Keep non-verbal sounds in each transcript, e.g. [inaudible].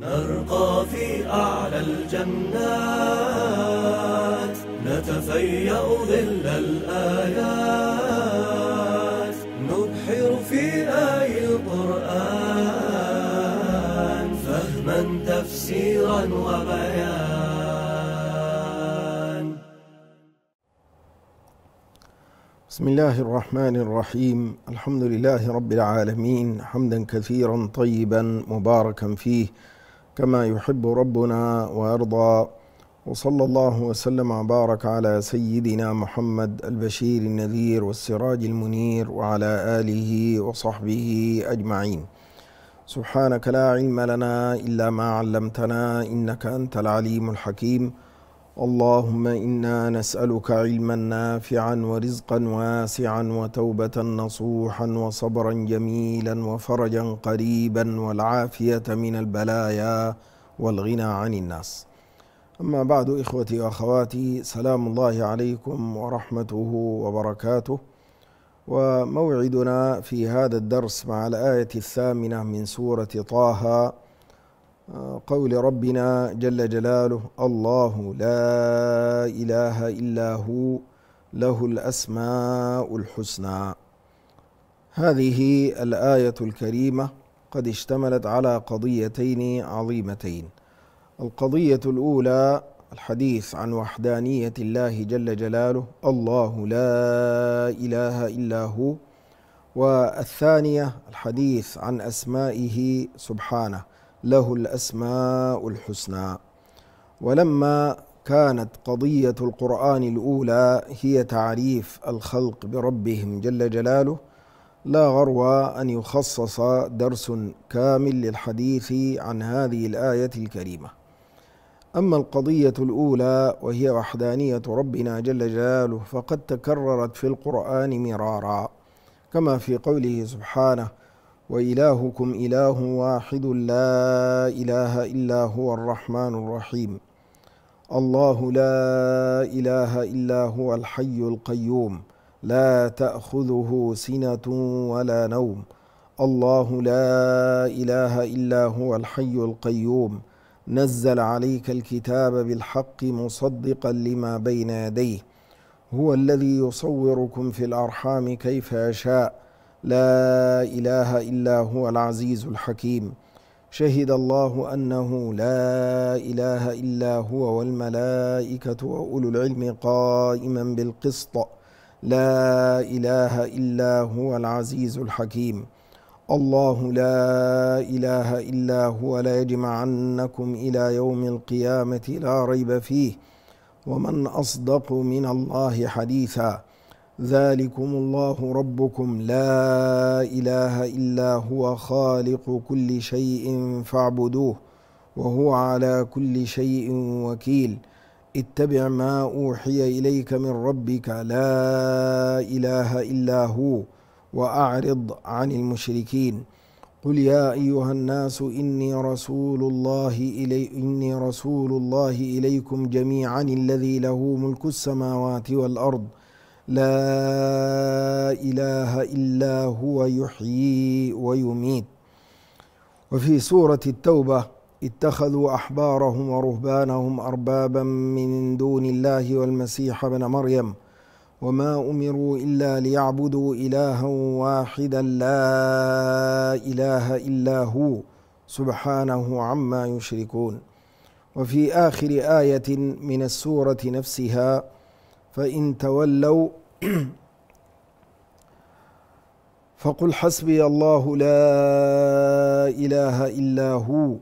نرقى في أعلى الجنات نتفيأ ظل الآيات نبحر في آي القرآن فهما تفسيرا وبيان بسم الله الرحمن الرحيم الحمد لله رب العالمين حمدا كثيرا طيبا مباركا فيه كما يحب ربنا ويرضى وصلى الله وسلم وبارك على سيدنا محمد البشير النذير والسراج المنير وعلى آله وصحبه أجمعين سبحانك لا علم لنا إلا ما علمتنا إنك أنت العليم الحكيم اللهم انا نسالك علما نافعا ورزقا واسعا وتوبه نصوحا وصبرا جميلا وفرجا قريبا والعافيه من البلايا والغنى عن الناس اما بعد اخوتي واخواتي سلام الله عليكم ورحمته وبركاته وموعدنا في هذا الدرس مع الايه الثامنه من سوره طه قول ربنا جل جلاله الله لا إله إلا هو له الأسماء الحسنى هذه الآية الكريمة قد اشتملت على قضيتين عظيمتين القضية الأولى الحديث عن وحدانية الله جل جلاله الله لا إله إلا هو والثانية الحديث عن أسمائه سبحانه له الأسماء الحسنى ولما كانت قضية القرآن الأولى هي تعريف الخلق بربهم جل جلاله لا غرو أن يخصص درس كامل للحديث عن هذه الآية الكريمة أما القضية الأولى وهي وحدانية ربنا جل جلاله فقد تكررت في القرآن مرارا كما في قوله سبحانه وإلهكم إله واحد لا إله إلا هو الرحمن الرحيم الله لا إله إلا هو الحي القيوم لا تأخذه سنة ولا نوم الله لا إله إلا هو الحي القيوم نزل عليك الكتاب بالحق مصدقا لما بين يديه هو الذي يصوركم في الأرحام كيف يشاء لا اله الا هو العزيز الحكيم شهد الله انه لا اله الا هو والملائكه واولو العلم قائما بالقسط لا اله الا هو العزيز الحكيم الله لا اله الا هو لا يجمعنكم الى يوم القيامه لا ريب فيه ومن اصدق من الله حديثا ذلكم الله ربكم لا إله إلا هو خالق كل شيء فاعبدوه وهو على كل شيء وكيل اتبع ما أوحي إليك من ربك لا إله إلا هو وأعرض عن المشركين قل يا أيها الناس إني رسول الله إلي إني رسول الله إليكم جميعا الذي له ملك السماوات والأرض لا إله إلا هو يحيي ويميت وفي سورة التوبة اتخذوا أحبارهم ورهبانهم أربابا من دون الله والمسيح ابن مريم وما أمروا إلا ليعبدوا إلها واحدا لا إله إلا هو سبحانه عما يشركون وفي آخر آية من السورة نفسها فإن تولوا [clears throat] فقل حسبي الله لا إله إلا هو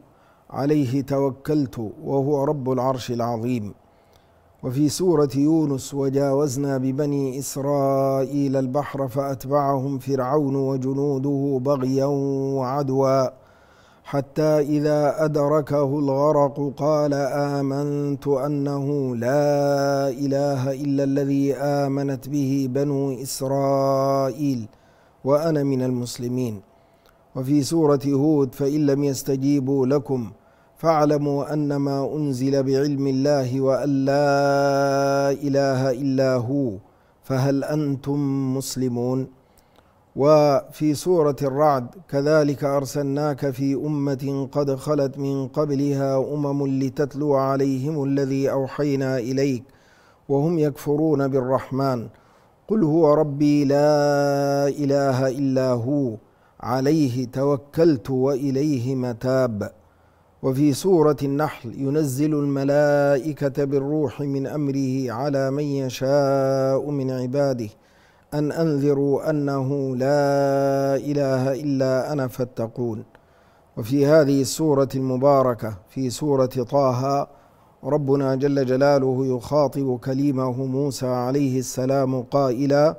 عليه توكلت وهو رب العرش العظيم وفي سورة يونس وجاوزنا ببني إسرائيل البحر فأتبعهم فرعون وجنوده بغيا وعدوا حتى إذا أدركه الغرق قال آمنت أنه لا إله إلا الذي آمنت به بنو إسرائيل وأنا من المسلمين وفي سورة هود فإن لم يستجيبوا لكم فاعلموا أنما أنزل بعلم الله وأن لا إله إلا هو فهل أنتم مسلمون؟ وفي سورة الرعد كذلك أرسلناك في أمة قد خلت من قبلها أمم لتتلو عليهم الذي أوحينا إليك وهم يكفرون بالرحمن قل هو ربي لا إله إلا هو عليه توكلت وإليه متاب وفي سورة النحل ينزل الملائكة بالروح من أمره على من يشاء من عباده أن أنذروا أنه لا إله إلا أنا فاتقون وفي هذه السورة المباركة في سورة طه ربنا جل جلاله يخاطب كليمه موسى عليه السلام قائلا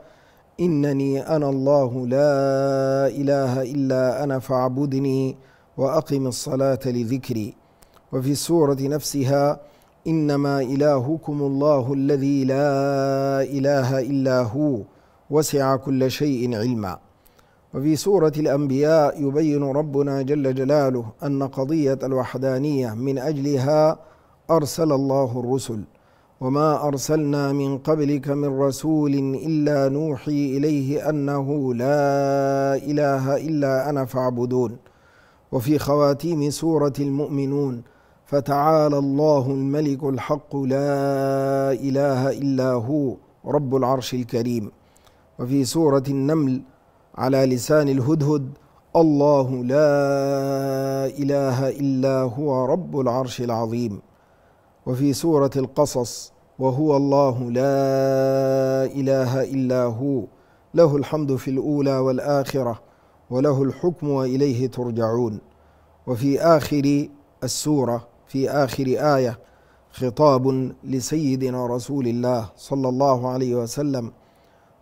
إنني أنا الله لا إله إلا أنا فاعبدني وأقم الصلاة لذكري وفي السورة نفسها إنما إلهكم الله الذي لا إله إلا هو وسع كل شيء علما وفي سورة الأنبياء يبين ربنا جل جلاله أن قضية الوحدانية من أجلها أرسل الله الرسل وما أرسلنا من قبلك من رسول إلا نوحي إليه أنه لا إله إلا أنا فاعبدون وفي خواتيم سورة المؤمنون فتعالى الله الملك الحق لا إله إلا هو رب العرش الكريم وفي سورة النمل على لسان الهدهد الله لا إله إلا هو رب العرش العظيم وفي سورة القصص وهو الله لا إله إلا هو له الحمد في الأولى والآخرة وله الحكم وإليه ترجعون وفي آخر السورة في آخر آية خطاب لسيدنا رسول الله صلى الله عليه وسلم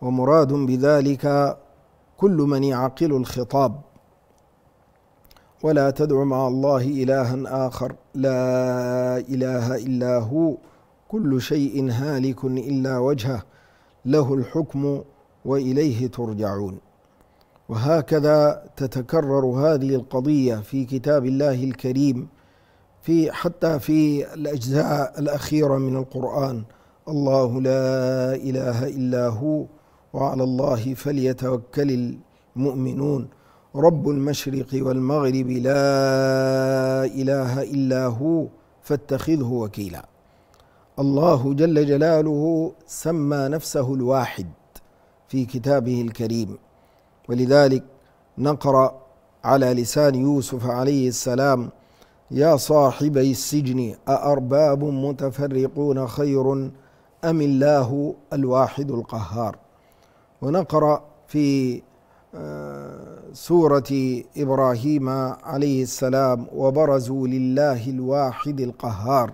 ومراد بذلك كل من يعقل الخطاب ولا تدع مع الله إلها آخر لا إله إلا هو كل شيء هالك إلا وجهه له الحكم وإليه ترجعون وهكذا تتكرر هذه القضية في كتاب الله الكريم في حتى في الأجزاء الأخيرة من القرآن الله لا إله إلا هو وعلى الله فليتوكل المؤمنون رب المشرق والمغرب لا اله الا هو فاتخذه وكيلا الله جل جلاله سمى نفسه الواحد في كتابه الكريم ولذلك نقرا على لسان يوسف عليه السلام يا صاحبي السجن أأرباب متفرقون خير أم الله الواحد القهار ونقرأ في آه، سورة إبراهيم عليه السلام وبرزوا لله الواحد القهار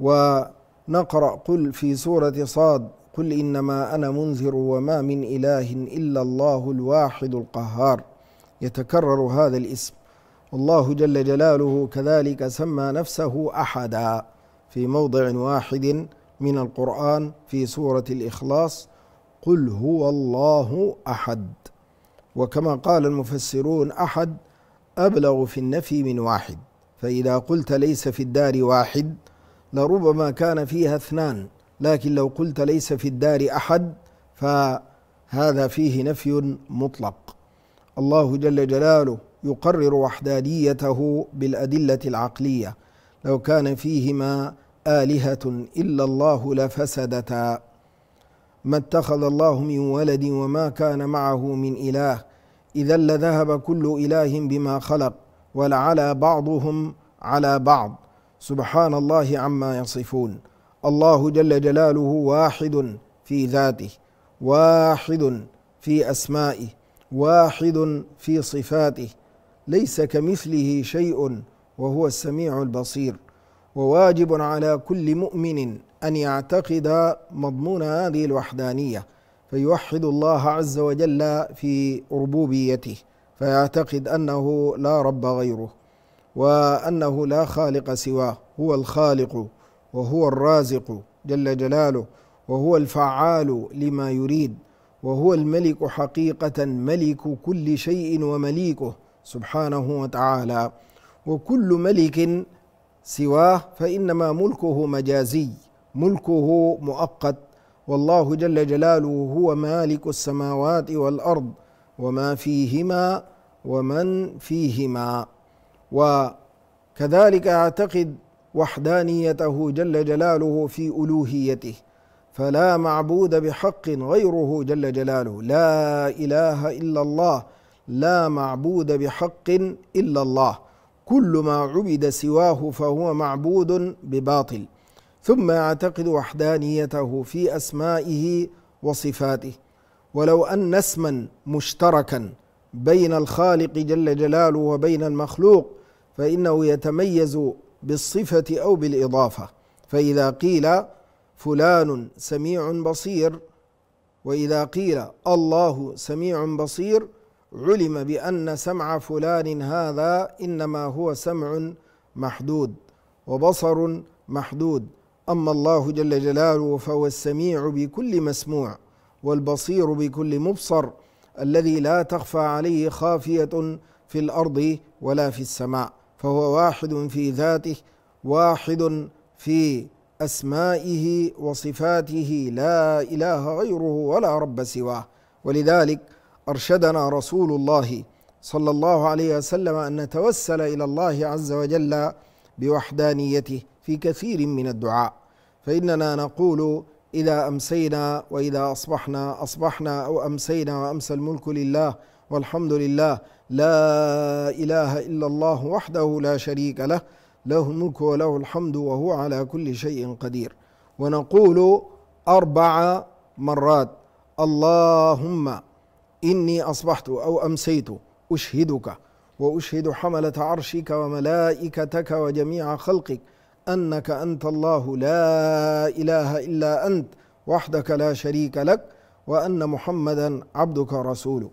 ونقرأ قل في سورة صاد قل إنما أنا منذر وما من إله إلا الله الواحد القهار يتكرر هذا الاسم والله جل جلاله كذلك سمى نفسه أحدا في موضع واحد من القرآن في سورة الإخلاص قل هو الله احد وكما قال المفسرون احد ابلغ في النفي من واحد فاذا قلت ليس في الدار واحد لربما كان فيها اثنان لكن لو قلت ليس في الدار احد فهذا فيه نفي مطلق الله جل جلاله يقرر وحدانيته بالادله العقليه لو كان فيهما الهه الا الله لفسدتا ما اتخذ الله من ولد وما كان معه من إله إذا لذهب كل إله بما خلق ولعلى بعضهم على بعض سبحان الله عما يصفون الله جل جلاله واحد في ذاته واحد في أسمائه واحد في صفاته ليس كمثله شيء وهو السميع البصير وواجب على كل مؤمن أن يعتقد مضمون هذه الوحدانية فيوحد الله عز وجل في ربوبيته فيعتقد أنه لا رب غيره وأنه لا خالق سواه هو الخالق وهو الرازق جل جلاله وهو الفعال لما يريد وهو الملك حقيقة ملك كل شيء ومليكه سبحانه وتعالى وكل ملك سواه فإنما ملكه مجازي ملكه مؤقت والله جل جلاله هو مالك السماوات والارض وما فيهما ومن فيهما وكذلك اعتقد وحدانيته جل جلاله في الوهيته فلا معبود بحق غيره جل جلاله لا اله الا الله لا معبود بحق الا الله كل ما عبد سواه فهو معبود بباطل ثم يعتقد وحدانيته في اسمائه وصفاته ولو ان اسما مشتركا بين الخالق جل جلاله وبين المخلوق فانه يتميز بالصفه او بالاضافه فاذا قيل فلان سميع بصير واذا قيل الله سميع بصير علم بان سمع فلان هذا انما هو سمع محدود وبصر محدود أما الله جل جلاله فهو السميع بكل مسموع والبصير بكل مبصر الذي لا تخفى عليه خافية في الأرض ولا في السماء فهو واحد في ذاته واحد في أسمائه وصفاته لا إله غيره ولا رب سواه ولذلك أرشدنا رسول الله صلى الله عليه وسلم أن نتوسل إلى الله عز وجل بوحدانيته في كثير من الدعاء فإننا نقول إذا أمسينا وإذا أصبحنا أصبحنا أو أمسينا وأمسى الملك لله والحمد لله لا إله إلا الله وحده لا شريك له له الملك وله الحمد وهو على كل شيء قدير ونقول أربع مرات اللهم إني أصبحت أو أمسيت أشهدك وأشهد حملة عرشك وملائكتك وجميع خلقك أنك أنت الله لا إله إلا أنت وحدك لا شريك لك وأن محمدا عبدك رسولك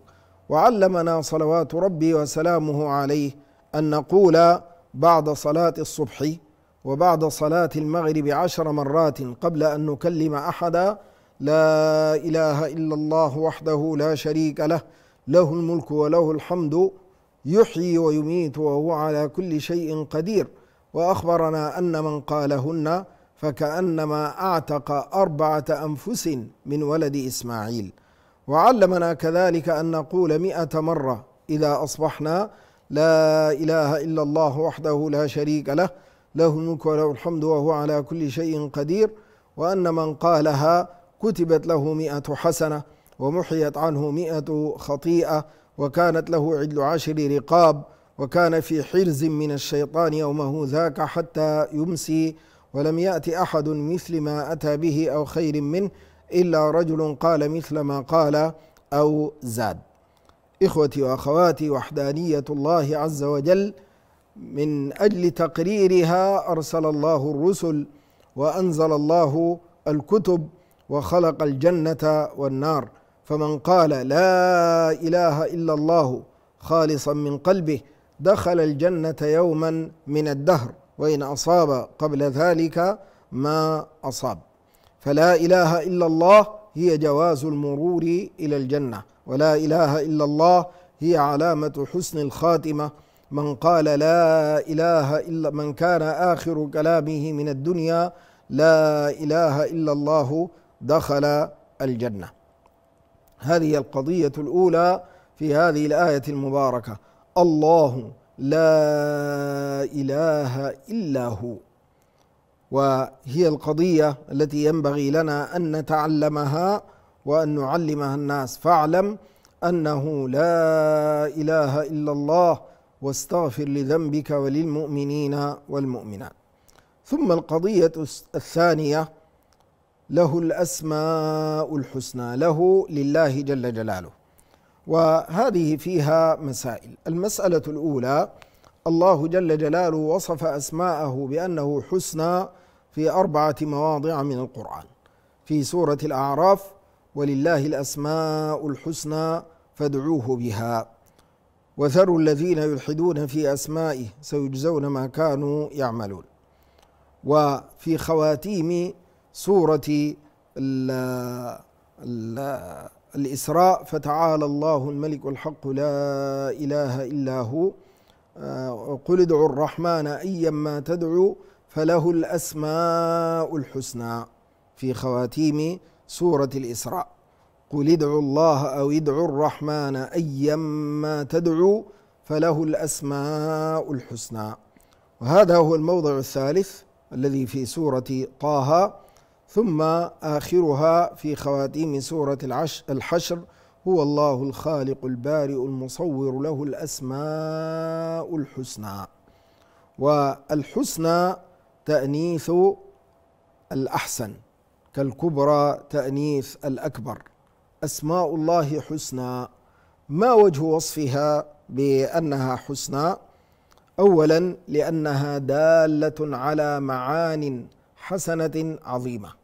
وعلمنا صلوات ربي وسلامه عليه أن نقول بعد صلاة الصبح وبعد صلاة المغرب عشر مرات قبل أن نكلم أحدا لا إله إلا الله وحده لا شريك له له الملك وله الحمد يحيي ويميت وهو على كل شيء قدير واخبرنا ان من قالهن فكانما اعتق اربعه انفس من ولد اسماعيل وعلمنا كذلك ان نقول مئه مره اذا اصبحنا لا اله الا الله وحده لا شريك له له الملك وله الحمد وهو على كل شيء قدير وان من قالها كتبت له مئه حسنه ومحيت عنه مئه خطيئه وكانت له عدل عشر رقاب وكان في حرز من الشيطان يومه ذاك حتى يمسي ولم يأت أحد مثل ما أتى به أو خير منه إلا رجل قال مثل ما قال أو زاد إخوتي وأخواتي وحدانية الله عز وجل من أجل تقريرها أرسل الله الرسل وأنزل الله الكتب وخلق الجنة والنار فمن قال لا إله إلا الله خالصا من قلبه دخل الجنة يوما من الدهر وإن أصاب قبل ذلك ما أصاب فلا إله إلا الله هي جواز المرور إلى الجنة ولا إله إلا الله هي علامة حسن الخاتمة من قال لا إله إلا من كان آخر كلامه من الدنيا لا إله إلا الله دخل الجنة هذه القضية الأولى في هذه الآية المباركة الله لا إله إلا هو وهي القضية التي ينبغي لنا أن نتعلمها وأن نعلمها الناس فاعلم أنه لا إله إلا الله واستغفر لذنبك وللمؤمنين والمؤمنات ثم القضية الثانية له الأسماء الحسنى له لله جل جلاله وهذه فيها مسائل المسألة الأولى الله جل جلاله وصف أسماءه بأنه حسنى في أربعة مواضع من القرآن في سورة الأعراف ولله الأسماء الحسنى فادعوه بها وثروا الذين يلحدون في أسمائه سيجزون ما كانوا يعملون وفي خواتيم سورة الـ الـ الإسراء فتعالى الله الملك الحق لا إله إلا هو آه، قل ادعوا الرحمن أيما تدعو فله الأسماء الحسنى في خواتيم سورة الإسراء قل ادعوا الله أو ادعوا الرحمن أيما تدعو فله الأسماء الحسنى وهذا هو الموضع الثالث الذي في سورة طه ثم آخرها في خواتيم سورة الحشر هو الله الخالق البارئ المصور له الأسماء الحسنى والحسنى تأنيث الأحسن كالكبرى تأنيث الأكبر أسماء الله حسنى ما وجه وصفها بأنها حسنى أولا لأنها دالة على معان حسنة عظيمة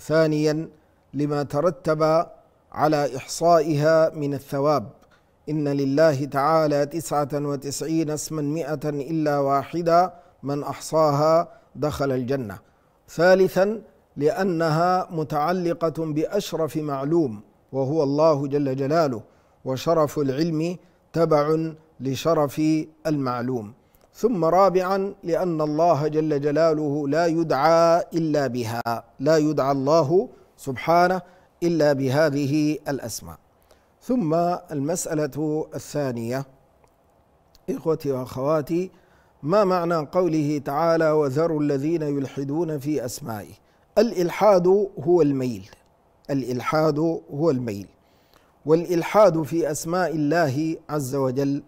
ثانيا لما ترتب على إحصائها من الثواب إن لله تعالى تسعة وتسعين اسما مئة إلا واحدة من أحصاها دخل الجنة ثالثا لأنها متعلقة بأشرف معلوم وهو الله جل جلاله وشرف العلم تبع لشرف المعلوم ثم رابعا لأن الله جل جلاله لا يدعى إلا بها لا يدعى الله سبحانه إلا بهذه الأسماء ثم المسألة الثانية إخوتي وأخواتي ما معنى قوله تعالى وذروا الذين يلحدون في أسمائه الإلحاد هو الميل الإلحاد هو الميل والإلحاد في أسماء الله عز وجل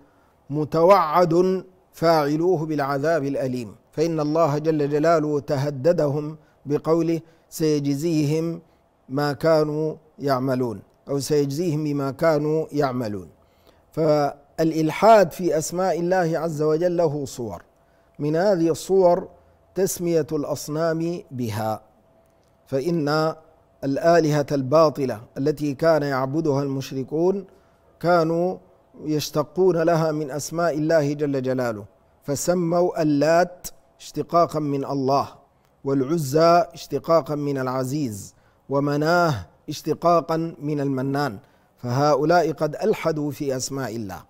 متوعد فاعلوه بالعذاب الأليم فإن الله جل جلاله تهددهم بقوله سيجزيهم ما كانوا يعملون أو سيجزيهم بما كانوا يعملون فالإلحاد في أسماء الله عز وجل له صور من هذه الصور تسمية الأصنام بها فإن الآلهة الباطلة التي كان يعبدها المشركون كانوا يشتقون لها من أسماء الله جل جلاله فسموا اللات اشتقاقا من الله والعزى اشتقاقا من العزيز ومناه اشتقاقا من المنان فهؤلاء قد ألحدوا في أسماء الله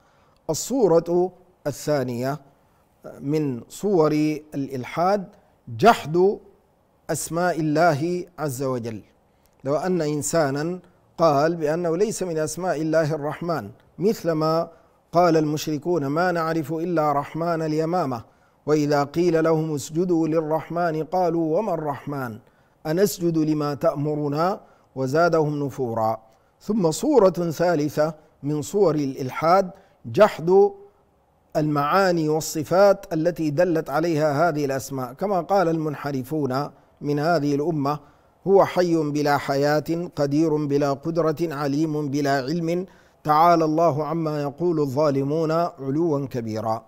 الصورة الثانية من صور الإلحاد جحد أسماء الله عز وجل لو أن إنسانا قال بأنه ليس من أسماء الله الرحمن مثلما قال المشركون ما نعرف إلا رحمن اليمامة وإذا قيل لهم اسجدوا للرحمن قالوا وما الرحمن أنسجد لما تأمرنا وزادهم نفورا ثم صورة ثالثة من صور الإلحاد جحد المعاني والصفات التي دلت عليها هذه الأسماء كما قال المنحرفون من هذه الأمة هو حي بلا حياة قدير بلا قدرة عليم بلا علم تعالى الله عما يقول الظالمون علوا كبيرا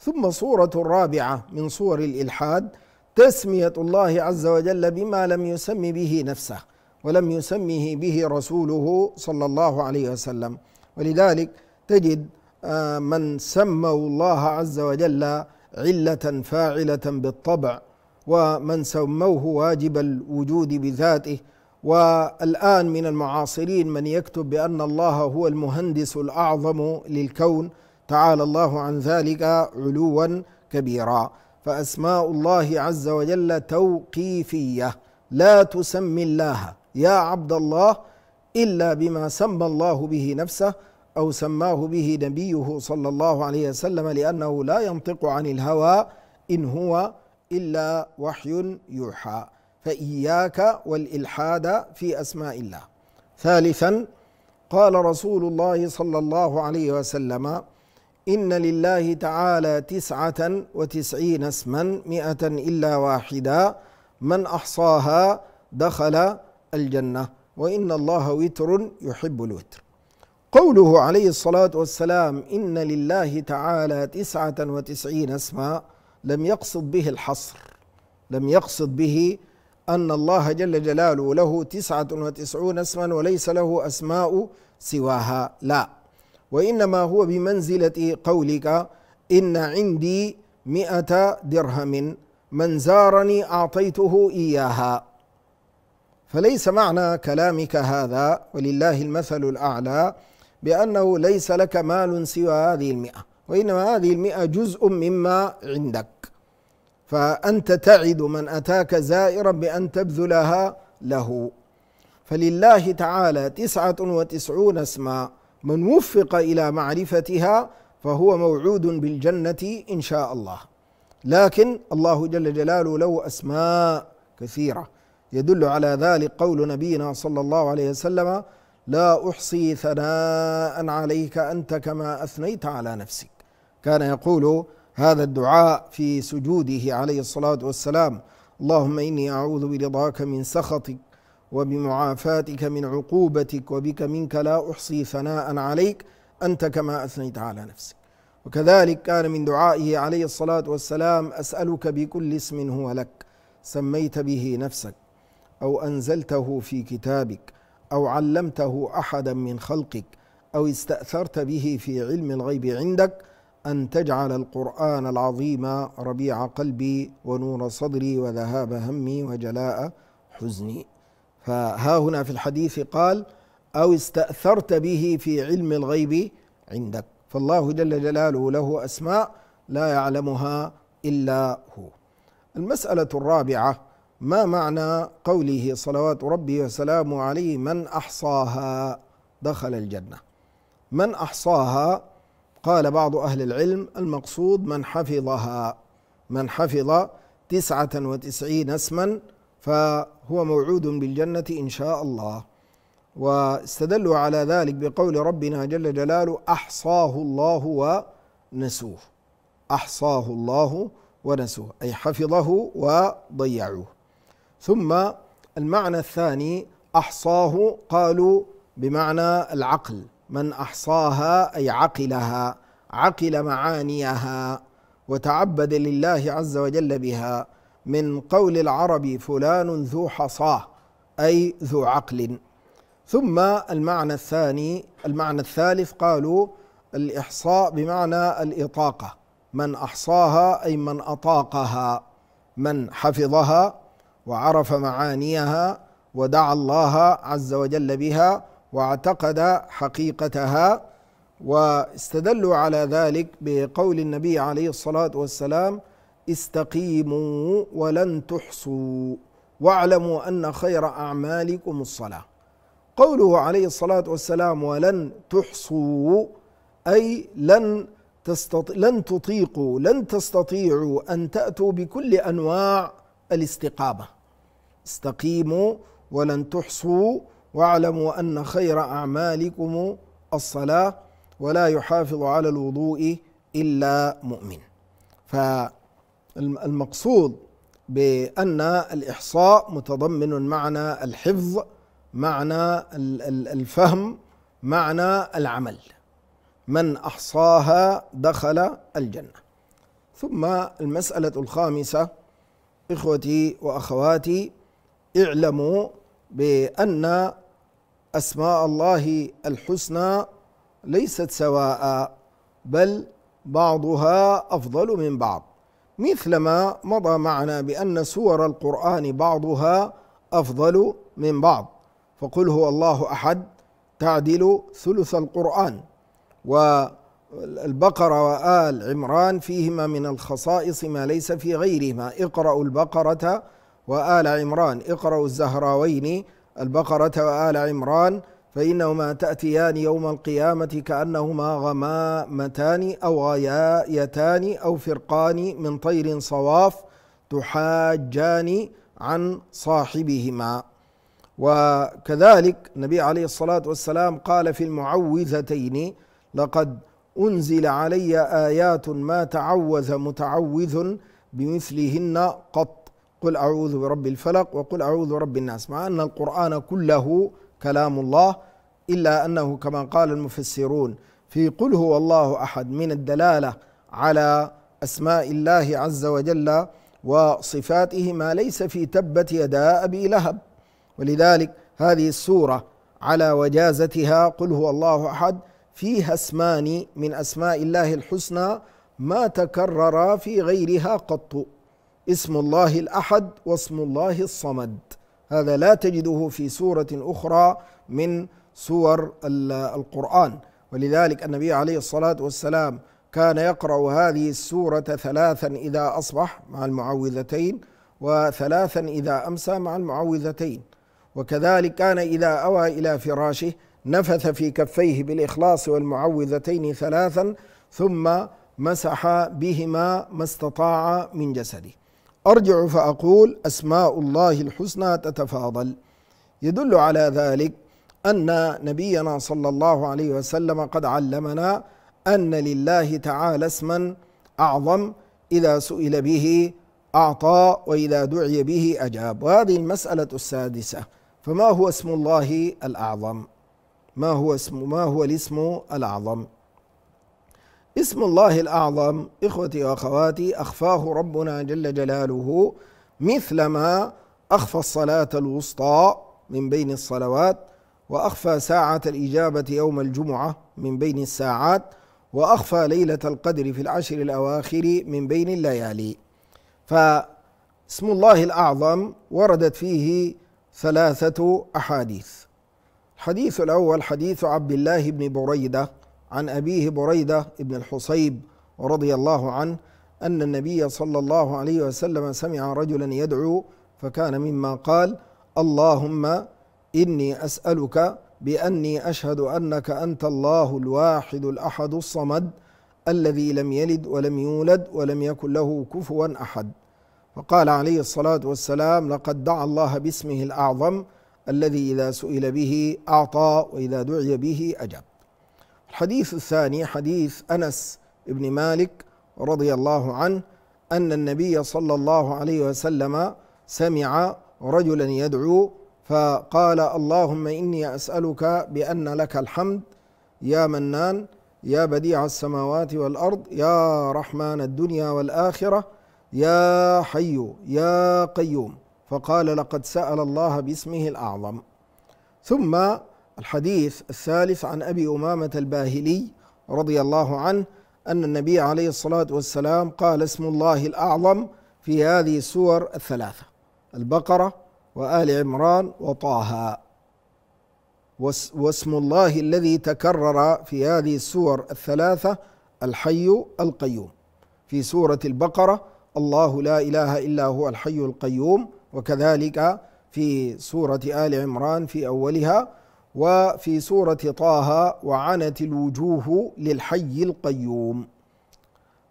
ثم صورة الرابعة من صور الإلحاد تسمية الله عز وجل بما لم يسم به نفسه ولم يسمه به رسوله صلى الله عليه وسلم ولذلك تجد آه، من سموا الله عز وجل علة فاعلة بالطبع ومن سموه واجب الوجود بذاته والآن من المعاصرين من يكتب بأن الله هو المهندس الأعظم للكون تعالى الله عن ذلك علوا كبيرا فأسماء الله عز وجل توقيفية لا تسمي الله يا عبد الله إلا بما سمى الله به نفسه أو سماه به نبيه صلى الله عليه وسلم لأنه لا ينطق عن الهوى إن هو إلا وحي يوحى فإياك والإلحاد في أسماء الله ثالثا قال رسول الله صلى الله عليه وسلم إن لله تعالى تسعة وتسعين اسما مئة إلا واحدا من أحصاها دخل الجنة وإن الله وتر يحب الوتر قوله عليه الصلاة والسلام إن لله تعالى تسعة وتسعين اسما لم يقصد به الحصر لم يقصد به أن الله جل جلاله له تسعة وتسعون اسما وليس له أسماء سواها لا وإنما هو بمنزلة قولك إن عندي مئة درهم من زارني أعطيته إياها فليس معنى كلامك هذا ولله المثل الأعلى بأنه ليس لك مال سوى هذه المئة وإنما هذه المئة جزء مما عندك فأنت تعد من أتاك زائرا بأن تبذلها له فلله تعالى تسعة وتسعون اسما من وفق إلى معرفتها فهو موعود بالجنة إن شاء الله لكن الله جل جلاله له أسماء كثيرة يدل على ذلك قول نبينا صلى الله عليه وسلم لا أحصي ثناء عليك أنت كما أثنيت على نفسك كان يقول هذا الدعاء في سجوده عليه الصلاه والسلام اللهم اني اعوذ برضاك من سخطك وبمعافاتك من عقوبتك وبك منك لا احصي ثناء عليك انت كما اثنيت على نفسك وكذلك كان من دعائه عليه الصلاه والسلام اسالك بكل اسم هو لك سميت به نفسك او انزلته في كتابك او علمته احدا من خلقك او استاثرت به في علم الغيب عندك أن تجعل القرآن العظيم ربيع قلبي ونور صدري وذهاب همي وجلاء حزني فها هنا في الحديث قال أو استأثرت به في علم الغيب عندك فالله جل جلاله له أسماء لا يعلمها إلا هو المسألة الرابعة ما معنى قوله صلوات ربي وسلامه عليه من أحصاها دخل الجنة من أحصاها قال بعض أهل العلم المقصود من حفظها من حفظ تسعة وتسعين اسما فهو موعود بالجنة إن شاء الله واستدلوا على ذلك بقول ربنا جل جلاله أحصاه الله ونسوه أحصاه الله ونسوه أي حفظه وضيعوه ثم المعنى الثاني أحصاه قالوا بمعنى العقل من احصاها اي عقلها عقل معانيها وتعبد لله عز وجل بها من قول العرب فلان ذو حصاه اي ذو عقل ثم المعنى الثاني المعنى الثالث قالوا الاحصاء بمعنى الاطاقه من احصاها اي من اطاقها من حفظها وعرف معانيها ودعا الله عز وجل بها واعتقد حقيقتها واستدلوا على ذلك بقول النبي عليه الصلاه والسلام استقيموا ولن تحصوا واعلموا ان خير اعمالكم الصلاه قوله عليه الصلاه والسلام ولن تحصوا اي لن تستط... لن تطيقوا لن تستطيعوا ان تاتوا بكل انواع الاستقامه استقيموا ولن تحصوا واعلموا أن خير أعمالكم الصلاة ولا يحافظ على الوضوء إلا مؤمن فالمقصود بأن الإحصاء متضمن معنى الحفظ معنى الفهم معنى العمل من احصاها دخل الجنه ثم المساله الخامسه اخوتي واخواتي اعلموا بأن أسماء الله الحسنى ليست سواء بل بعضها أفضل من بعض مثلما مضى معنا بأن سور القرآن بعضها أفضل من بعض فقل هو الله أحد تعدل ثلث القرآن والبقرة وآل عمران فيهما من الخصائص ما ليس في غيرهما اقرأوا البقرة وآل عمران اقرأوا الزهراوين البقرة وآل عمران فإنهما تأتيان يوم القيامة كأنهما غمامتان أو غيايتان أو فرقان من طير صواف تحاجان عن صاحبهما وكذلك النبي عليه الصلاة والسلام قال في المعوذتين لقد أنزل علي آيات ما تعوذ متعوذ بمثلهن قط قل أعوذ برب الفلق وقل أعوذ برب الناس مع أن القرآن كله كلام الله إلا أنه كما قال المفسرون في قل هو الله أحد من الدلالة على أسماء الله عز وجل وصفاته ما ليس في تبت يدا أبي لهب ولذلك هذه السورة على وجازتها قل هو الله أحد فيها اسمان من أسماء الله الحسنى ما تكرر في غيرها قط اسم الله الأحد واسم الله الصمد هذا لا تجده في سورة أخرى من سور القرآن ولذلك النبي عليه الصلاة والسلام كان يقرأ هذه السورة ثلاثا إذا أصبح مع المعوذتين وثلاثا إذا أمسى مع المعوذتين وكذلك كان إذا أوى إلى فراشه نفث في كفيه بالإخلاص والمعوذتين ثلاثا ثم مسح بهما ما استطاع من جسده أرجع فأقول أسماء الله الحسنى تتفاضل يدل على ذلك أن نبينا صلى الله عليه وسلم قد علمنا أن لله تعالى اسما أعظم إذا سئل به أعطى وإذا دعي به أجاب وهذه المسألة السادسة فما هو اسم الله الأعظم ما هو اسم ما هو الاسم الأعظم اسم الله الأعظم إخوتي وأخواتي أخفاه ربنا جل جلاله مثلما أخفى الصلاة الوسطى من بين الصلوات وأخفى ساعة الإجابة يوم الجمعة من بين الساعات وأخفى ليلة القدر في العشر الأواخر من بين الليالي فاسم الله الأعظم وردت فيه ثلاثة أحاديث الحديث الأول حديث عبد الله بن بريدة عن أبيه بريدة بن الحصيب رضي الله عنه أن النبي صلى الله عليه وسلم سمع رجلا يدعو فكان مما قال اللهم إني أسألك بأني أشهد أنك أنت الله الواحد الأحد الصمد الذي لم يلد ولم يولد ولم يكن له كفوا أحد فقال عليه الصلاة والسلام لقد دعا الله باسمه الأعظم الذي إذا سئل به أعطى وإذا دعي به أجاب الحديث الثاني حديث أنس بن مالك رضي الله عنه أن النبي صلى الله عليه وسلم سمع رجلا يدعو فقال اللهم إني أسألك بأن لك الحمد يا منان يا بديع السماوات والأرض يا رحمن الدنيا والآخرة يا حي يا قيوم فقال لقد سأل الله باسمه الأعظم ثم الحديث الثالث عن ابي امامه الباهلي رضي الله عنه ان النبي عليه الصلاه والسلام قال اسم الله الاعظم في هذه السور الثلاثه البقره وال عمران وطه واسم الله الذي تكرر في هذه السور الثلاثه الحي القيوم في سوره البقره الله لا اله الا هو الحي القيوم وكذلك في سوره ال عمران في اولها وفي سورة طه وعنت الوجوه للحي القيوم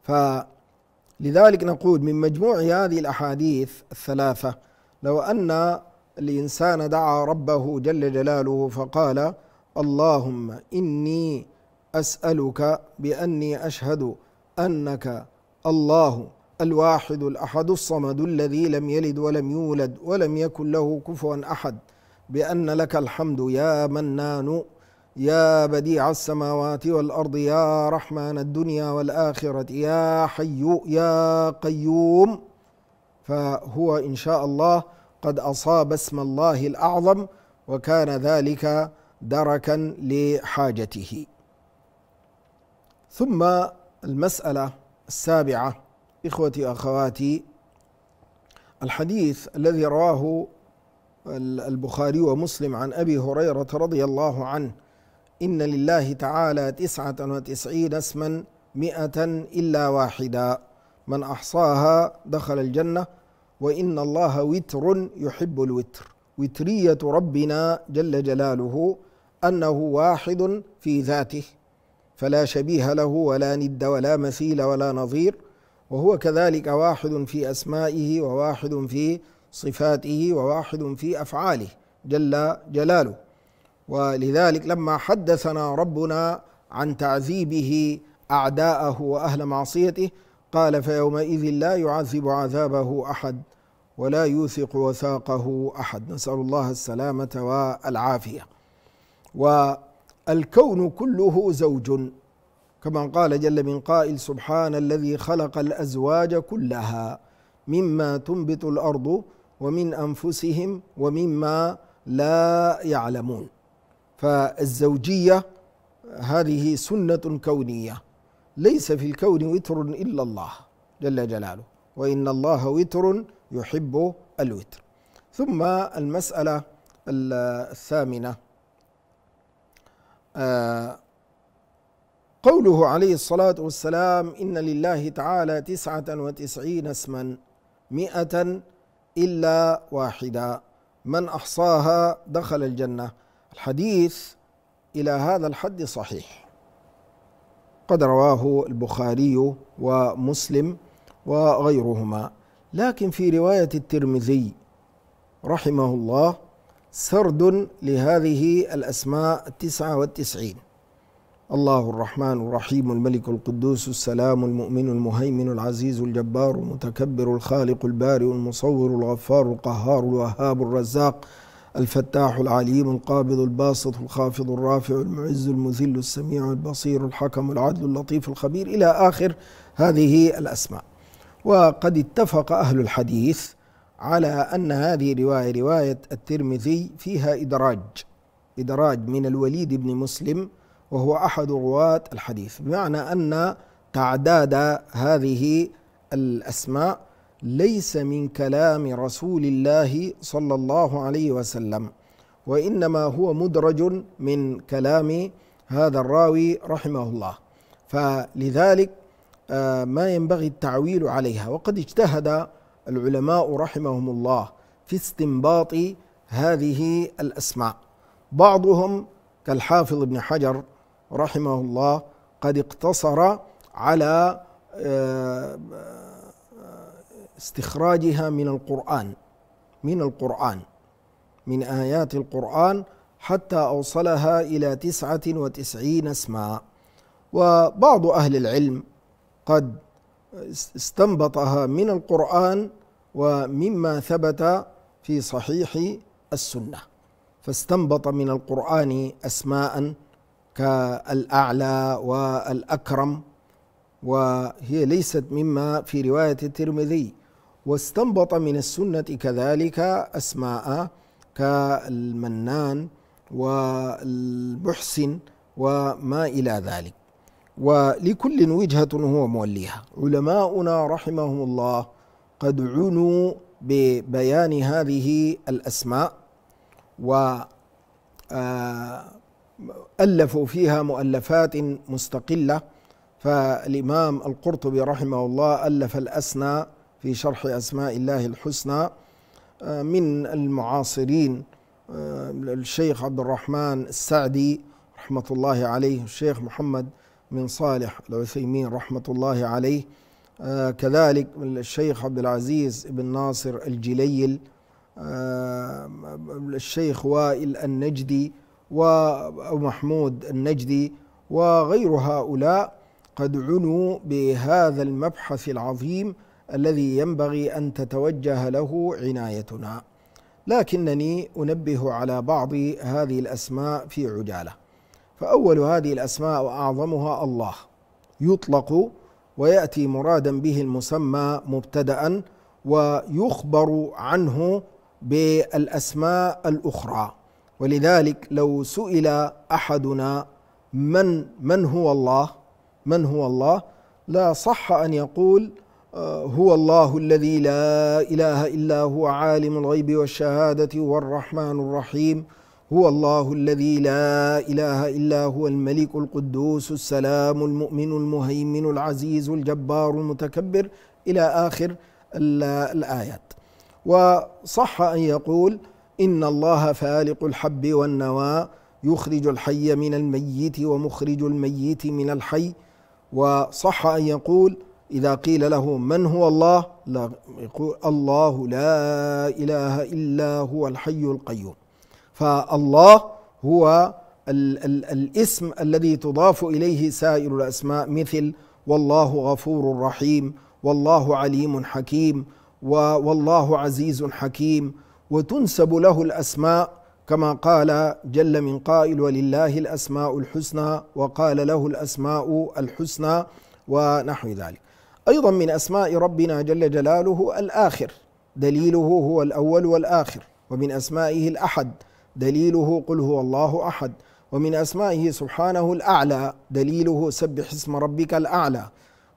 فلذلك نقول من مجموع هذه الأحاديث الثلاثة لو أن الإنسان دعا ربه جل جلاله فقال اللهم إني أسألك بأني أشهد أنك الله الواحد الأحد الصمد الذي لم يلد ولم يولد ولم يكن له كفوا أحد بأن لك الحمد يا منان يا بديع السماوات والأرض يا رحمن الدنيا والآخرة يا حي يا قيوم فهو إن شاء الله قد أصاب اسم الله الأعظم وكان ذلك دركا لحاجته ثم المسألة السابعة إخوتي أخواتي الحديث الذي رواه البخاري ومسلم عن أبي هريرة رضي الله عنه إن لله تعالى تسعة وتسعين اسما مئة إلا واحدا من أحصاها دخل الجنة وإن الله وتر يحب الوتر وترية ربنا جل جلاله أنه واحد في ذاته فلا شبيه له ولا ند ولا مثيل ولا نظير وهو كذلك واحد في أسمائه وواحد في صفاته وواحد في افعاله جل جلاله ولذلك لما حدثنا ربنا عن تعذيبه اعداءه واهل معصيته قال فيومئذ لا يعذب عذابه احد ولا يوثق وثاقه احد نسال الله السلامه والعافيه والكون كله زوج كما قال جل من قائل سبحان الذي خلق الازواج كلها مما تنبت الارض ومن انفسهم ومما لا يعلمون فالزوجيه هذه سنه كونيه ليس في الكون وتر الا الله جل جلاله وان الله وتر يحب الوتر ثم المساله الثامنه آه، قوله عليه الصلاة والسلام إن لله تعالى تسعة وتسعين اسما مئة إلا واحدة من أحصاها دخل الجنة الحديث إلى هذا الحد صحيح قد رواه البخاري ومسلم وغيرهما لكن في رواية الترمذي رحمه الله سرد لهذه الأسماء التسعة والتسعين الله الرحمن الرحيم الملك القدوس السلام المؤمن المهيمن العزيز الجبار المتكبر الخالق البارئ المصور الغفار القهار الوهاب الرزاق الفتاح العليم القابض الباسط الخافض الرافع المعز المذل السميع البصير الحكم العدل اللطيف الخبير الى اخر هذه الاسماء. وقد اتفق اهل الحديث على ان هذه روايه روايه الترمذي فيها ادراج ادراج من الوليد بن مسلم وهو أحد رواة الحديث بمعنى أن تعداد هذه الأسماء ليس من كلام رسول الله صلى الله عليه وسلم وإنما هو مدرج من كلام هذا الراوي رحمه الله فلذلك آه، ما ينبغي التعويل عليها وقد اجتهد العلماء رحمهم الله في استنباط هذه الأسماء بعضهم كالحافظ ابن حجر رحمه الله قد اقتصر على آه، استخراجها من القرآن من القرآن من آيات القرآن حتى أوصلها إلى تسعة وتسعين اسما وبعض أهل العلم قد استنبطها من القرآن ومما ثبت في صحيح السنة فاستنبط من القرآن أسماء كالأعلى والأكرم وهي ليست مما في رواية الترمذي واستنبط من السنة كذلك أسماء كالمنان والمحسن وما إلى ذلك ولكل وجهة هو موليها علماؤنا رحمهم الله قد عنوا ببيان هذه الأسماء و آه ألفوا فيها مؤلفات مستقلة فالإمام القرطبي رحمه الله ألف الأسنى في شرح أسماء الله الحسنى آه، من المعاصرين آه، الشيخ عبد الرحمن السعدي رحمة الله عليه الشيخ محمد بن صالح العثيمين رحمة الله عليه آه، كذلك الشيخ عبد العزيز بن ناصر الجليل الشيخ وائل النجدي وأبو محمود النجدي وغير هؤلاء قد عنوا بهذا المبحث العظيم الذي ينبغي أن تتوجه له عنايتنا لكنني أنبه على بعض هذه الأسماء في عجالة فأول هذه الأسماء وأعظمها الله يطلق ويأتي مرادا به المسمى مبتدأ ويخبر عنه بالأسماء الأخرى ولذلك لو سئل احدنا من من هو الله؟ من هو الله؟ لا صح ان يقول آه، هو الله الذي لا اله الا هو عالم الغيب والشهاده هو الرحمن الرحيم هو الله الذي لا اله الا هو الملك القدوس السلام المؤمن المهيمن العزيز الجبار المتكبر الى اخر الايات وصح ان يقول إن الله فالق الحب والنوى يخرج الحي من الميت ومخرج الميت من الحي وصح أن يقول إذا قيل له من هو الله لا يقول الله لا إله إلا هو الحي القيوم فالله هو ال ال الاسم الذي تضاف إليه سائر الأسماء مثل والله غفور رحيم والله عليم حكيم والله عزيز حكيم وتنسب له الاسماء كما قال جل من قائل ولله الاسماء الحسنى وقال له الاسماء الحسنى ونحو ذلك. ايضا من اسماء ربنا جل جلاله الاخر دليله هو الاول والاخر ومن اسمائه الاحد دليله قل هو الله احد ومن اسمائه سبحانه الاعلى دليله سبح اسم ربك الاعلى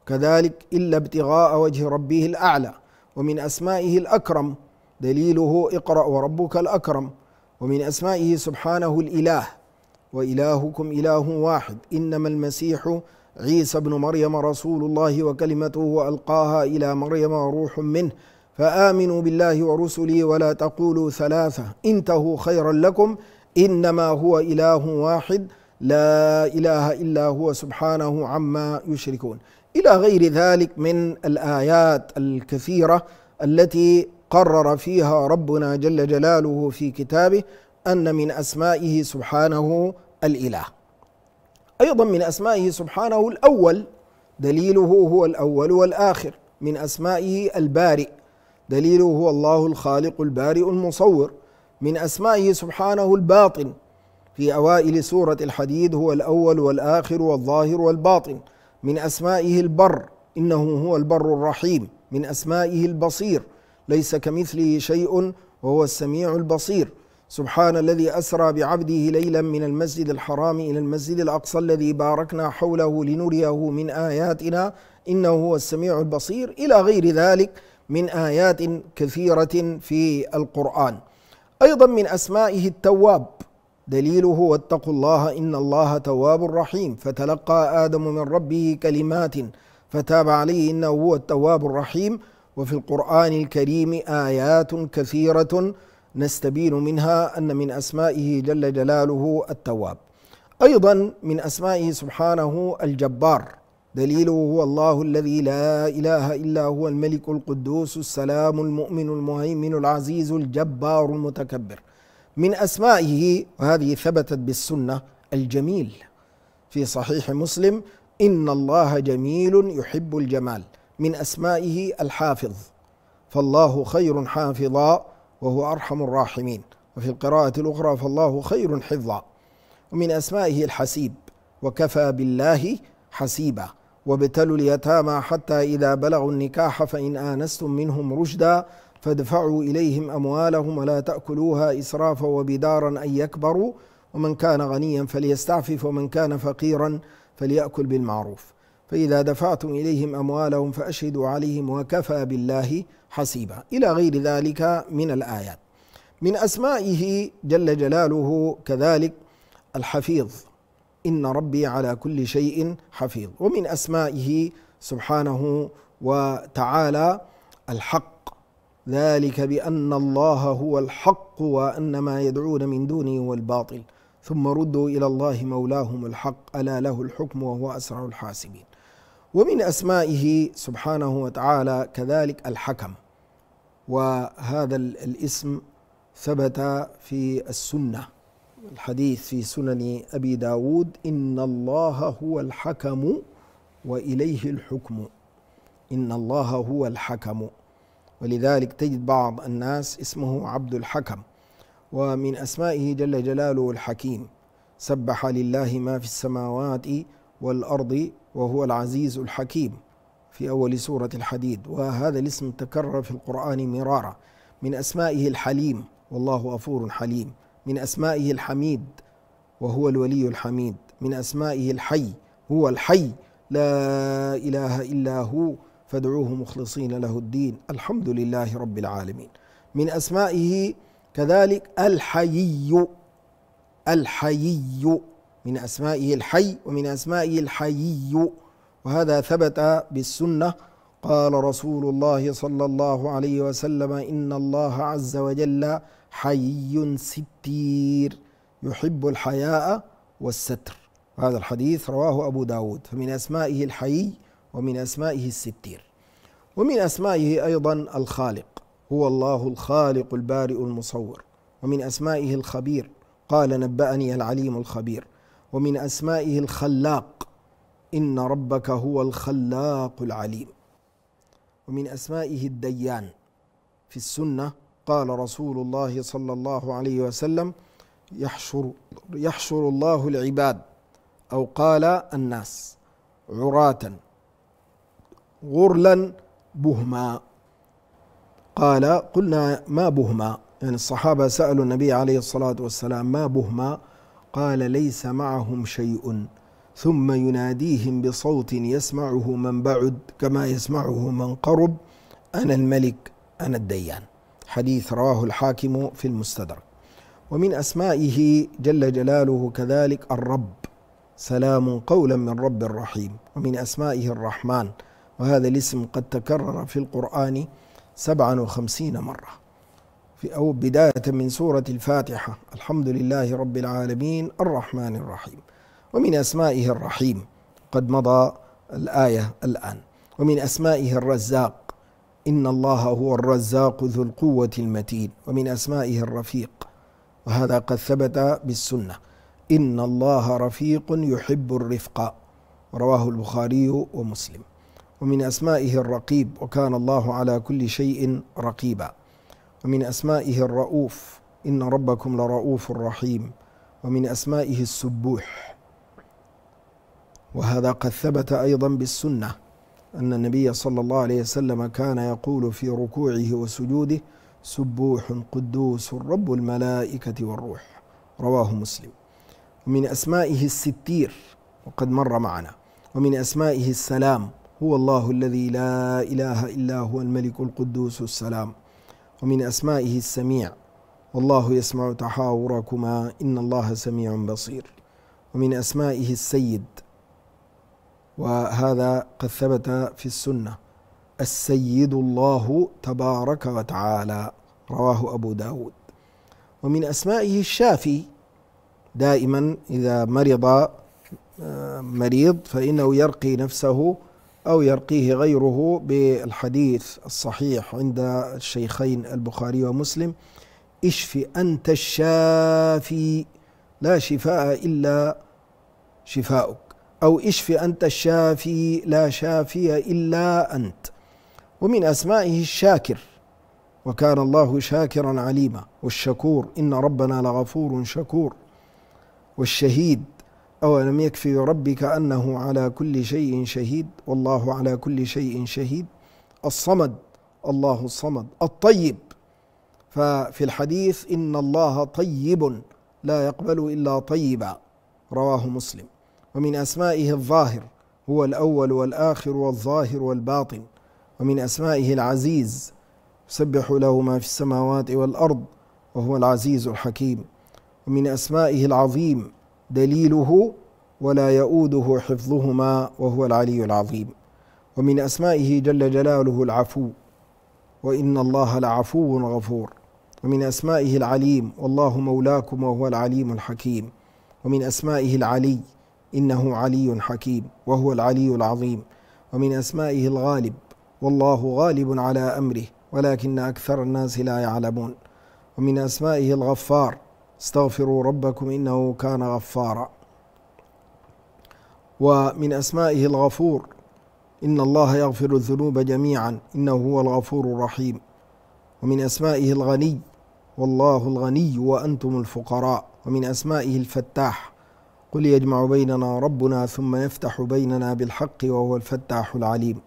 كذلك الا ابتغاء وجه ربه الاعلى ومن اسمائه الاكرم دليله اقرأ وربك الأكرم ومن أسمائه سبحانه الإله وإلهكم إله واحد إنما المسيح عيسى ابن مريم رسول الله وكلمته وألقاها إلى مريم وروح منه فآمنوا بالله ورسله ولا تقولوا ثلاثة انتهوا خيرا لكم إنما هو إله واحد لا إله إلا هو سبحانه عما يشركون إلى غير ذلك من الآيات الكثيرة التي قرر فيها ربنا جل جلاله في كتابه أن من أسمائه سبحانه الإله أيضا من أسمائه سبحانه الأول دليله هو الأول والآخر من أسمائه البارئ دليله هو الله الخالق البارئ المصور من أسمائه سبحانه الباطن في أوائل سورة الحديد هو الأول والآخر والظاهر والباطن من أسمائه البر إنه هو البر الرحيم من أسمائه البصير ليس كمثله شيء وهو السميع البصير سبحان الذي أسرى بعبده ليلا من المسجد الحرام إلى المسجد الأقصى الذي باركنا حوله لنريه من آياتنا إنه هو السميع البصير إلى غير ذلك من آيات كثيرة في القرآن أيضا من أسمائه التواب دليله واتقوا الله إن الله تواب رحيم فتلقى آدم من ربه كلمات فتاب عليه إنه هو التواب الرحيم وفي القرآن الكريم آيات كثيرة نستبين منها أن من أسمائه جل جلاله التواب أيضا من أسمائه سبحانه الجبار دليله هو الله الذي لا إله إلا هو الملك القدوس السلام المؤمن المهيمن العزيز الجبار المتكبر من أسمائه وهذه ثبتت بالسنة الجميل في صحيح مسلم إن الله جميل يحب الجمال من أسمائه الحافظ فالله خير حافظا وهو أرحم الراحمين وفي القراءة الأخرى فالله خير حفظا ومن أسمائه الحسيب وكفى بالله حسيبا وابتلوا اليتامى حتى إذا بلغوا النكاح فإن آنستم منهم رشدا فادفعوا إليهم أموالهم ولا تأكلوها إسرافا وبدارا أن يكبروا ومن كان غنيا فليستعفف ومن كان فقيرا فليأكل بالمعروف فإذا دفعتم إليهم أموالهم فأشهدوا عليهم وكفى بالله حسيبا إلى غير ذلك من الآيات من أسمائه جل جلاله كذلك الحفيظ إن ربي على كل شيء حفيظ ومن أسمائه سبحانه وتعالى الحق ذلك بأن الله هو الحق وأن ما يدعون من دونه هو الباطل ثم ردوا إلى الله مولاهم الحق ألا له الحكم وهو أسرع الحاسبين ومن أسمائه سبحانه وتعالى كذلك الحكم وهذا الاسم ثبت في السنة الحديث في سنن أبي داود إن الله هو الحكم وإليه الحكم إن الله هو الحكم ولذلك تجد بعض الناس اسمه عبد الحكم ومن أسمائه جل جلاله الحكيم سبح لله ما في السماوات والأرض وهو العزيز الحكيم في أول سورة الحديد وهذا الاسم تكرر في القرآن مرارا من أسمائه الحليم والله غفور حليم من أسمائه الحميد وهو الولي الحميد من أسمائه الحي هو الحي لا إله إلا هو فادعوه مخلصين له الدين الحمد لله رب العالمين من أسمائه كذلك الحيي الحيي من أسمائه الحي ومن أسمائه الحيي وهذا ثبت بالسنة قال رسول الله صلى الله عليه وسلم إن الله عز وجل حيي ستير يحب الحياء والستر هذا الحديث رواه أبو داود فمن أسمائه الحيي ومن أسمائه الستير ومن أسمائه أيضا الخالق هو الله الخالق البارئ المصور ومن أسمائه الخبير قال نبأني العليم الخبير ومن أسمائه الخلاق إن ربك هو الخلاق العليم ومن أسمائه الديان في السنة قال رسول الله صلى الله عليه وسلم يحشر, يحشر الله العباد أو قال الناس عراة غرلا بهما قال قلنا ما بهما يعني الصحابة سألوا النبي عليه الصلاة والسلام ما بهما قال ليس معهم شيء ثم يناديهم بصوت يسمعه من بعد كما يسمعه من قرب أنا الملك أنا الديان حديث رواه الحاكم في المستدرك ومن أسمائه جل جلاله كذلك الرب سلام قولا من رب رحيم ومن أسمائه الرحمن وهذا الاسم قد تكرر في القرآن سبعا وخمسين مرة في أو بداية من سورة الفاتحة الحمد لله رب العالمين الرحمن الرحيم ومن أسمائه الرحيم قد مضى الآية الآن ومن أسمائه الرزاق إن الله هو الرزاق ذو القوة المتين ومن أسمائه الرفيق وهذا قد ثبت بالسنة إن الله رفيق يحب الرفق رواه البخاري ومسلم ومن أسمائه الرقيب وكان الله على كل شيء رقيبا ومن أسمائه الرؤوف إن ربكم لرؤوف رحيم ومن أسمائه السبوح وهذا قد ثبت أيضا بالسنة أن النبي صلى الله عليه وسلم كان يقول في ركوعه وسجوده سبوح قدوس رب الملائكة والروح رواه مسلم ومن أسمائه الستير وقد مر معنا ومن أسمائه السلام هو الله الذي لا إله إلا هو الملك القدوس السلام ومن أسمائه السميع والله يسمع تحاوركما إن الله سميع بصير ومن أسمائه السيد وهذا قد ثبت في السنة السيد الله تبارك وتعالى رواه أبو داود ومن أسمائه الشافي دائما إذا مرض آه، مريض فإنه يرقي نفسه أو يرقيه غيره بالحديث الصحيح عند الشيخين البخاري ومسلم اشف أنت الشافي لا شفاء إلا شفاؤك أو اشف أنت الشافي لا شافي إلا أنت ومن أسمائه الشاكر وكان الله شاكرا عليما والشكور إن ربنا لغفور شكور والشهيد أولم يكفي ربك أنه على كل شيء شهيد والله على كل شيء شهيد الصمد الله الصمد الطيب ففي الحديث إن الله طيب لا يقبل إلا طيبا رواه مسلم ومن أسمائه الظاهر هو الأول والآخر والظاهر والباطن ومن أسمائه العزيز سبح له ما في السماوات والأرض وهو العزيز الحكيم ومن أسمائه العظيم دليله ولا يؤوده حفظهما وهو العلي العظيم ومن اسمائه جل جلاله العفو وان الله لعفو غفور ومن اسمائه العليم والله مولاكم وهو العليم الحكيم ومن اسمائه العلي انه علي حكيم وهو العلي العظيم ومن اسمائه الغالب والله غالب على امره ولكن اكثر الناس لا يعلمون ومن اسمائه الغفار استغفروا ربكم انه كان غفارا ومن اسمائه الغفور ان الله يغفر الذنوب جميعا انه هو الغفور الرحيم ومن اسمائه الغني والله الغني وانتم الفقراء ومن اسمائه الفتاح قل يجمع بيننا ربنا ثم يفتح بيننا بالحق وهو الفتاح العليم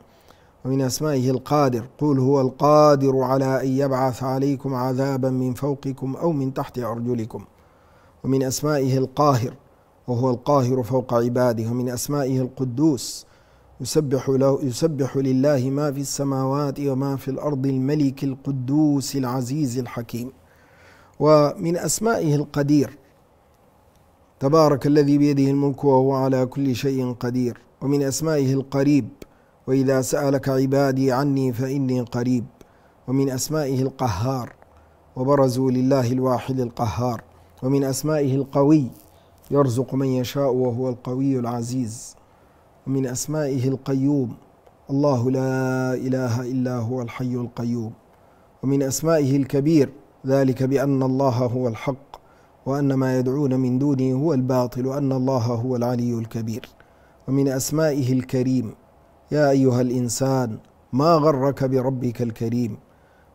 ومن أسمائه القادر قل هو القادر على أن يبعث عليكم عذابا من فوقكم أو من تحت أرجلكم ومن أسمائه القاهر وهو القاهر فوق عباده ومن أسمائه القدوس يسبح, له يسبح لله ما في السماوات وما في الأرض الملك القدوس العزيز الحكيم ومن أسمائه القدير تبارك الذي بيده الملك وهو على كل شيء قدير ومن أسمائه القريب واذا سالك عبادي عني فاني قريب ومن اسمائه القهار وبرزوا لله الواحد القهار ومن اسمائه القوي يرزق من يشاء وهو القوي العزيز ومن اسمائه القيوم الله لا اله الا هو الحي القيوم ومن اسمائه الكبير ذلك بان الله هو الحق وان ما يدعون من دونه هو الباطل وان الله هو العلي الكبير ومن اسمائه الكريم يا أيها الإنسان ما غرك بربك الكريم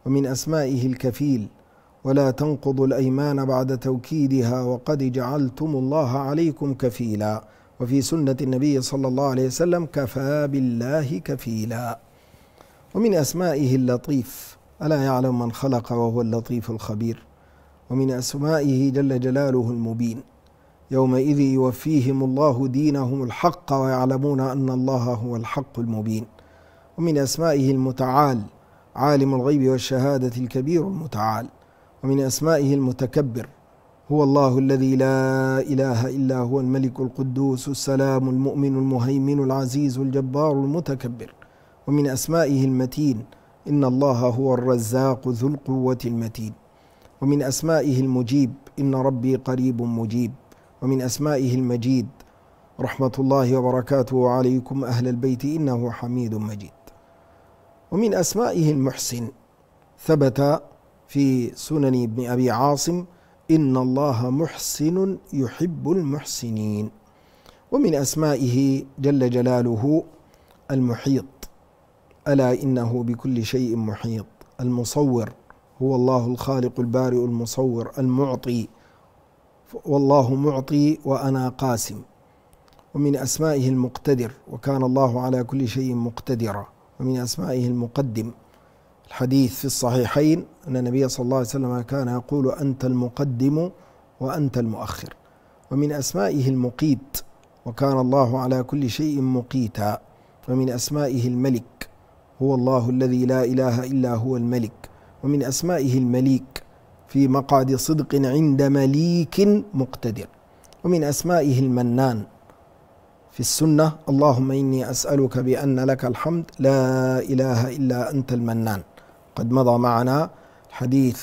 ومن أسمائه الكفيل ولا تنقضوا الأيمان بعد توكيدها وقد جعلتم الله عليكم كفيلا وفي سنة النبي صلى الله عليه وسلم كفى بالله كفيلا ومن أسمائه اللطيف ألا يعلم من خلق وهو اللطيف الخبير ومن أسمائه جل جلاله المبين يومئذ يوفيهم الله دينهم الحق ويعلمون أن الله هو الحق المبين ومن أسمائه المتعال عالم الغيب والشهادة الكبير المتعال ومن أسمائه المتكبر هو الله الذي لا إله إلا هو الملك القدوس السلام المؤمن المهيمن العزيز الجبار المتكبر ومن أسمائه المتين إن الله هو الرزاق ذو القوة المتين ومن أسمائه المجيب إن ربي قريب مجيب ومن أسمائه المجيد رحمة الله وبركاته عليكم أهل البيت إنه حميد مجيد ومن أسمائه المحسن ثبت في سنن ابن أبي عاصم إن الله محسن يحب المحسنين ومن أسمائه جل جلاله المحيط ألا إنه بكل شيء محيط المصور هو الله الخالق البارئ المصور المعطي والله معطي وأنا قاسم ومن أسمائه المقتدر وكان الله على كل شيء مقتدرا ومن أسمائه المقدم الحديث في الصحيحين أن النبي صلى الله عليه وسلم كان يقول أنت المقدم وأنت المؤخر ومن أسمائه المقيت وكان الله على كل شيء مقيتا ومن أسمائه الملك هو الله الذي لا إله إلا هو الملك ومن أسمائه المليك في مقعد صدق عند مليك مقتدر ومن أسمائه المنان في السنة اللهم إني أسألك بأن لك الحمد لا إله إلا أنت المنان قد مضى معنا حديث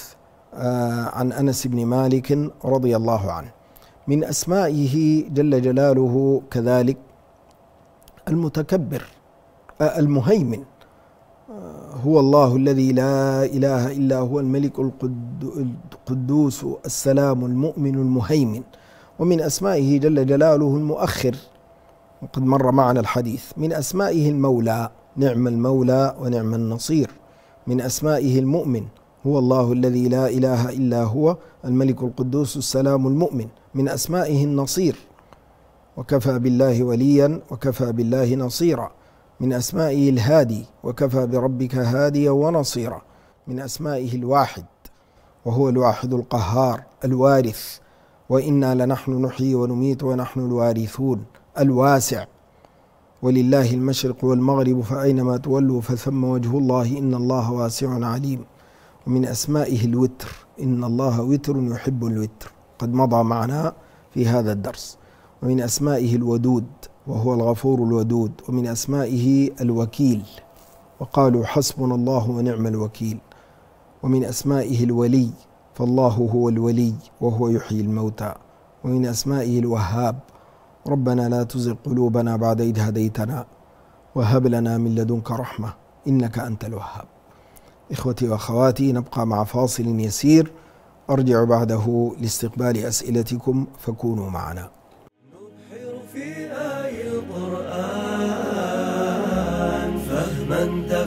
آه، عن أنس بن مالك رضي الله عنه من أسمائه جل جلاله كذلك المتكبر آه، المهيمن آه، هو الله الذي لا إله إلا هو الملك القدوس السلام المؤمن المهيمن ومن أسمائه جل جلاله المؤخر وقد مر معنا الحديث من أسمائه المولى نعم المولى ونعم النصير من أسمائه المؤمن هو الله الذي لا إله إلا هو الملك القدوس السلام المؤمن من أسمائه النصير وكفى بالله وليا وكفى بالله نصيرا من أسمائه الهادي وكفى بربك هاديا ونصيرا من أسمائه الواحد وهو الواحد القهار الوارث وإنا لنحن نحيي ونميت ونحن الوارثون الواسع ولله المشرق والمغرب فأينما تولوا فثم وجه الله إن الله واسع عليم ومن أسمائه الوتر إن الله وتر يحب الوتر قد مضى معنا في هذا الدرس ومن أسمائه الودود وهو الغفور الودود ومن أسمائه الوكيل وقالوا حسبنا الله ونعم الوكيل ومن أسمائه الولي فالله هو الولي وهو يحيي الموتى ومن أسمائه الوهاب ربنا لا تزغ قلوبنا بعد إذ هديتنا وهب لنا من لدنك رحمة إنك أنت الوهاب إخوتي وأخواتي نبقى مع فاصل يسير أرجع بعده لاستقبال أسئلتكم فكونوا معنا نبحر في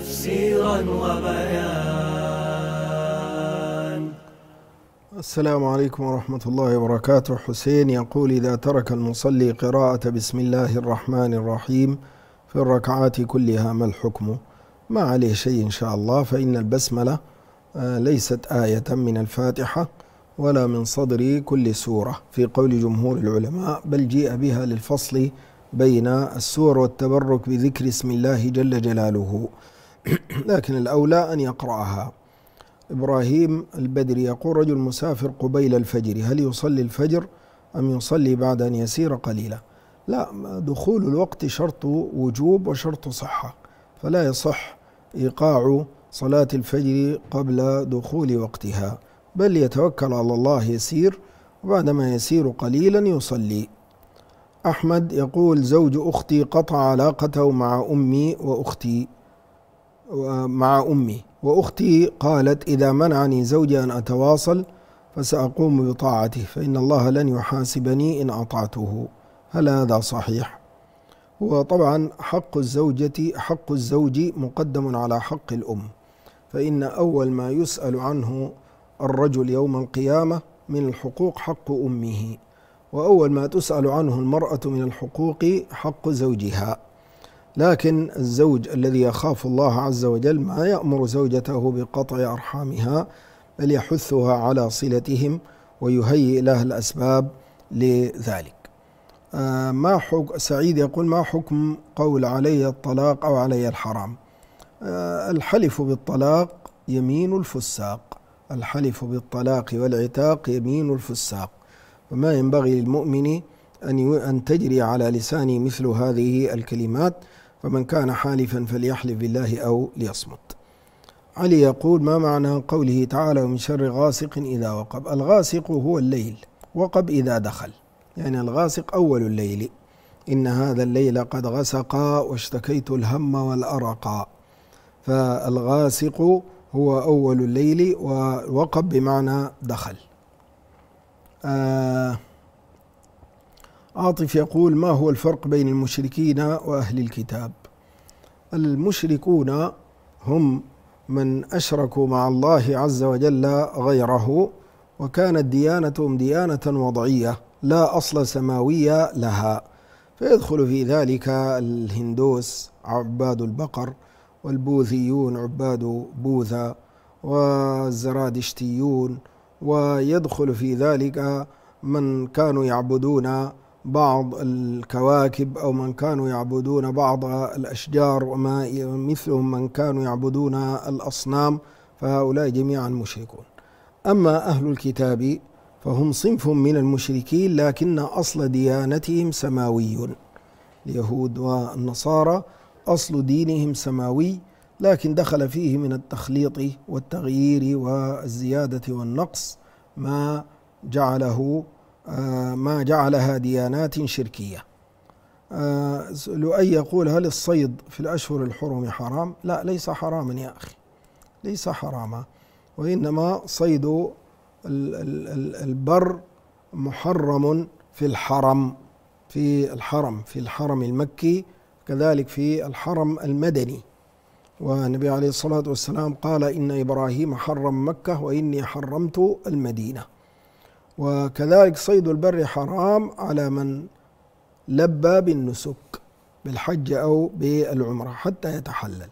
تفسيرا وبيان السلام عليكم ورحمة الله وبركاته حسين يقول إذا ترك المصلي قراءة بسم الله الرحمن الرحيم في الركعات كلها ما الحكم ما عليه شيء إن شاء الله فإن البسملة آه، ليست آية من الفاتحة ولا من صدر كل سورة في قول جمهور العلماء بل جيء بها للفصل بين السور والتبرك بذكر اسم الله جل جلاله لكن الأولى أن يقرأها إبراهيم البدري يقول رجل مسافر قبيل الفجر هل يصلي الفجر أم يصلي بعد أن يسير قليلا لا دخول الوقت شرط وجوب وشرط صحة فلا يصح إيقاع صلاة الفجر قبل دخول وقتها بل يتوكل على الله يسير وبعدما يسير قليلا يصلي أحمد يقول زوج أختي قطع علاقته مع أمي وأختي مع أمي وأختي قالت إذا منعني زوجي أن أتواصل فسأقوم بطاعته فإن الله لن يحاسبني إن أطعته هل هذا صحيح؟ هو طبعا حق الزوجة حق الزوج مقدم على حق الأم فإن أول ما يسأل عنه الرجل يوم القيامة من الحقوق حق أمه وأول ما تسأل عنه المرأة من الحقوق حق زوجها لكن الزوج الذي يخاف الله عز وجل ما يأمر زوجته بقطع أرحامها بل يحثها على صلتهم ويهيئ لها الأسباب لذلك آه، ما حك سعيد يقول ما حكم قول علي الطلاق أو علي الحرام آه، الحلف بالطلاق يمين الفساق الحلف بالطلاق والعتاق يمين الفساق وما ينبغي للمؤمن أن أن تجري على لسانه مثل هذه الكلمات فمن كان حالفا فليحلف بالله أو ليصمت علي يقول ما معنى قوله تعالى ومن شر غاسق إذا وقب الغاسق هو الليل وقب إذا دخل يعني الغاسق أول الليل إن هذا الليل قد غسقا واشتكيت الهم والأرقا فالغاسق هو أول الليل ووقب بمعنى دخل آه عاطف يقول ما هو الفرق بين المشركين وأهل الكتاب المشركون هم من أشركوا مع الله عز وجل غيره وكانت ديانتهم ديانة وضعية لا أصل سماوية لها فيدخل في ذلك الهندوس عباد البقر والبوذيون عباد بوذا والزرادشتيون ويدخل في ذلك من كانوا يعبدون بعض الكواكب أو من كانوا يعبدون بعض الأشجار وما مثلهم من كانوا يعبدون الأصنام فهؤلاء جميعا مشركون أما أهل الكتاب فهم صنف من المشركين لكن أصل ديانتهم سماوي اليهود والنصارى أصل دينهم سماوي لكن دخل فيه من التخليط والتغيير والزيادة والنقص ما جعله آه، ما جعلها ديانات شركية آه، لؤي يقول هل الصيد في الأشهر الحرم حرام لا ليس حراما يا أخي ليس حراما وإنما صيد البر محرم في الحرم في الحرم في الحرم المكي كذلك في الحرم المدني والنبي عليه الصلاة والسلام قال إن إبراهيم حرم مكة وإني حرمت المدينة وكذلك صيد البر حرام على من لبى بالنسك بالحج أو بالعمرة حتى يتحلل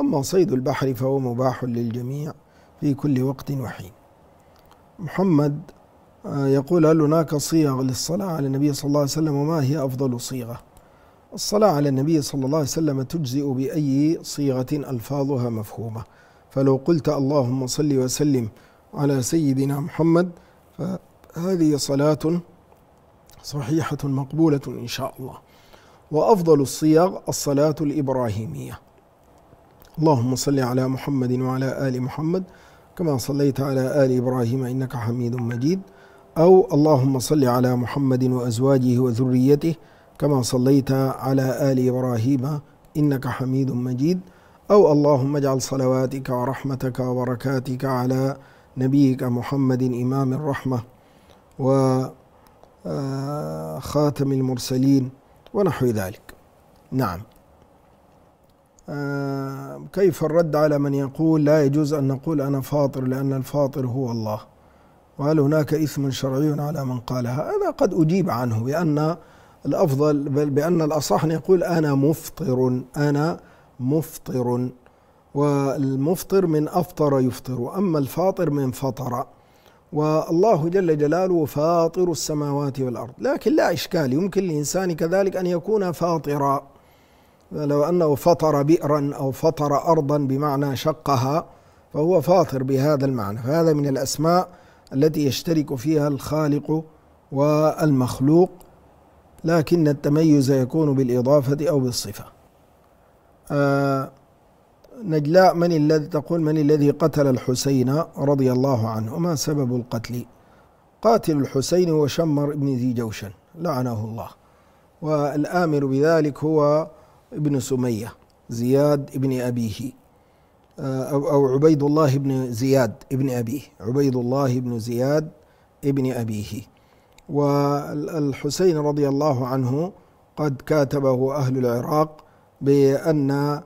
أما صيد البحر فهو مباح للجميع في كل وقت وحين محمد آه، يقول هل هناك صيغ للصلاة على النبي صلى الله عليه وسلم وما هي أفضل صيغة الصلاة على النبي صلى الله عليه وسلم تجزئ بأي صيغة ألفاظها مفهومة فلو قلت اللهم صل وسلم على سيدنا محمد ف هذه صلاة صحيحة مقبولة إن شاء الله وأفضل الصيغ الصلاة الإبراهيمية اللهم صل على محمد وعلى آل محمد كما صليت على آل إبراهيم إنك حميد مجيد أو اللهم صل على محمد وأزواجه وذريته كما صليت على آل إبراهيم إنك حميد مجيد أو اللهم اجعل صلواتك ورحمتك وبركاتك على نبيك محمد إمام الرحمة وخاتم آه، المرسلين ونحو ذلك نعم آه، كيف الرد على من يقول لا يجوز أن نقول أنا فاطر لأن الفاطر هو الله وهل هناك إثم شرعي على من قالها هذا قد أجيب عنه بأن الأفضل بل بأن الأصح أن يقول أنا مفطر أنا مفطر والمفطر من أفطر يفطر أما الفاطر من فطر والله جل جلاله فاطر السماوات والأرض لكن لا إشكال يمكن للإنسان كذلك أن يكون فاطرا لو أنه فطر بئرا أو فطر أرضا بمعنى شقها فهو فاطر بهذا المعنى فهذا من الأسماء التي يشترك فيها الخالق والمخلوق لكن التميز يكون بالإضافة أو بالصفة آه نجلاء من الذي تقول من الذي قتل الحسين رضي الله عنه وما سبب القتل قاتل الحسين هو شمر بن ذي جوشن لعنه الله والآمر بذلك هو ابن سمية زياد ابن أبيه أو عبيد الله بن زياد ابن أبيه عبيد الله بن زياد ابن أبيه والحسين رضي الله عنه قد كاتبه أهل العراق بأن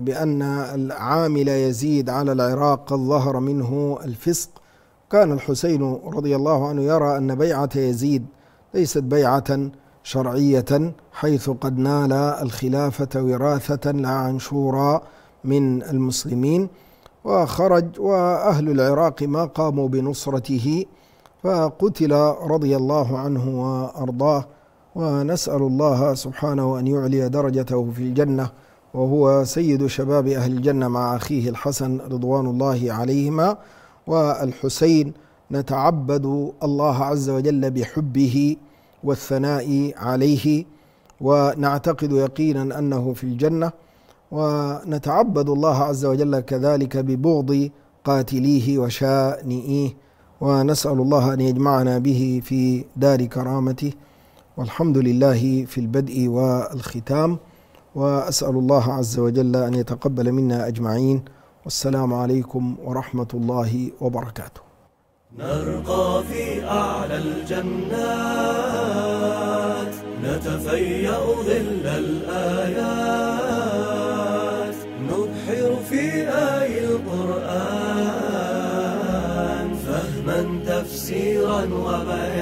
بأن العامل يزيد على العراق قد ظهر منه الفسق كان الحسين رضي الله عنه يرى أن بيعة يزيد ليست بيعة شرعية حيث قد نال الخلافة وراثة لا عنشورا من المسلمين وخرج وأهل العراق ما قاموا بنصرته فقتل رضي الله عنه وأرضاه ونسأل الله سبحانه أن يعلي درجته في الجنة وهو سيد شباب أهل الجنة مع أخيه الحسن رضوان الله عليهما والحسين نتعبد الله عز وجل بحبه والثناء عليه ونعتقد يقينا أنه في الجنة ونتعبد الله عز وجل كذلك ببغض قاتليه وشانئيه ونسأل الله أن يجمعنا به في دار كرامته والحمد لله في البدء والختام وأسأل الله عز وجل أن يتقبل منا أجمعين والسلام عليكم ورحمة الله وبركاته نرقى في أعلى الجنات نتفيأ ظل الآيات نبحر في آي القرآن فهما تفسيرا وبيانا